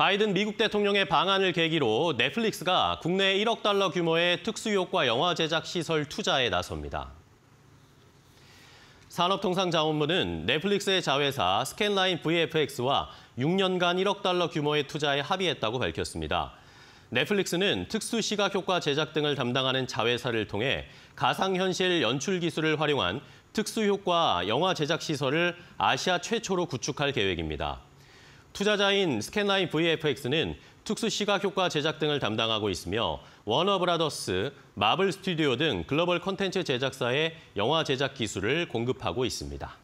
바이든 미국 대통령의 방안을 계기로 넷플릭스가 국내 1억 달러 규모의 특수효과 영화 제작 시설 투자에 나섭니다. 산업통상자원부는 넷플릭스의 자회사 스캔라인 VFX와 6년간 1억 달러 규모의 투자에 합의했다고 밝혔습니다. 넷플릭스는 특수 시각 효과 제작 등을 담당하는 자회사를 통해 가상현실 연출 기술을 활용한 특수 효과 영화 제작 시설을 아시아 최초로 구축할 계획입니다. 투자자인 스캔라인 VFX는 특수 시각 효과 제작 등을 담당하고 있으며 워너브라더스, 마블 스튜디오 등 글로벌 콘텐츠 제작사에 영화 제작 기술을 공급하고 있습니다.